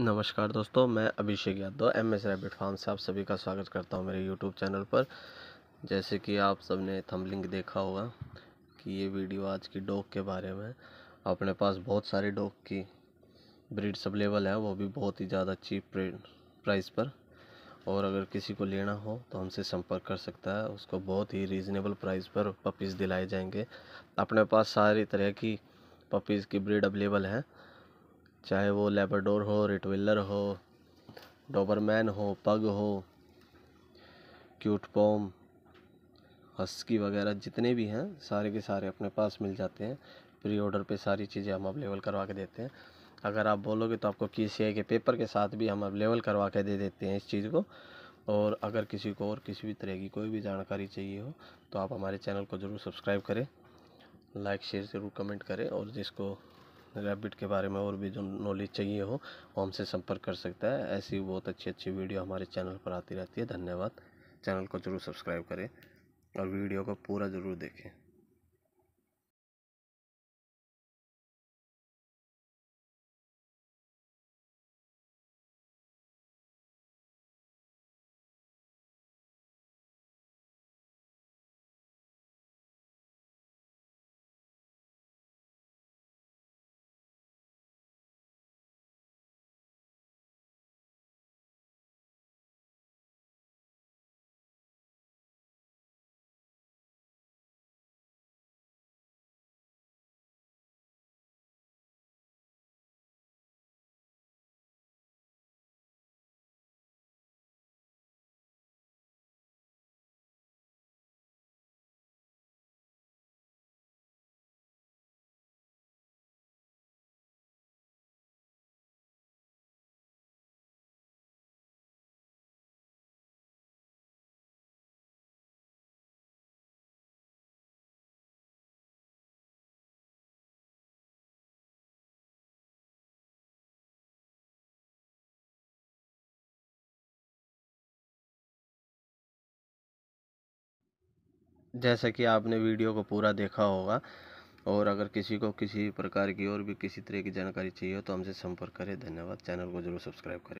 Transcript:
नमस्कार दोस्तों मैं Abhishek Yadav M S rapid farm से आप सभी का स्वागत करता हूं मेरे यूट्यूब चैनल पर जैसे कि आप सब ने थंबलिंग देखा होगा कि ये वीडियो आज की डॉग के बारे में अपने पास बहुत सारे डॉग की ब्रीड्स अवेलेबल है वो भी बहुत ही ज़्यादा चीप प्राइस पर और अगर किसी को लेना हो तो हमसे संपर्क कर सकता है उसको बहुत ही रीज़नेबल प्राइस पर पपीज़ दिलाए जाएंगे अपने पास सारी तरह की पपीज़ की ब्रीड अवेलेबल है चाहे वो लेबरडोर हो रिटविलर हो डोबरमैन हो पग हो क्यूट पॉम हस्की वगैरह जितने भी हैं सारे के सारे अपने पास मिल जाते हैं प्री ऑर्डर पे सारी चीज़ें हम अवेलेबल करवा के देते हैं अगर आप बोलोगे तो आपको के सी के पेपर के साथ भी हम अवेलेबल करवा के दे देते हैं इस चीज़ को और अगर किसी को और किसी भी तरह की कोई भी जानकारी चाहिए हो तो आप हमारे चैनल को ज़रूर सब्सक्राइब करें लाइक शेयर ज़रूर कमेंट करें और जिसको रैबिट के बारे में और भी जो नॉलेज चाहिए हो वो हमसे संपर्क कर सकता है ऐसी बहुत अच्छी अच्छी वीडियो हमारे चैनल पर आती रहती है धन्यवाद चैनल को ज़रूर सब्सक्राइब करें और वीडियो को पूरा ज़रूर देखें जैसा कि आपने वीडियो को पूरा देखा होगा और अगर किसी को किसी प्रकार की और भी किसी तरह की जानकारी चाहिए हो तो हमसे संपर्क करें धन्यवाद चैनल को ज़रूर सब्सक्राइब करें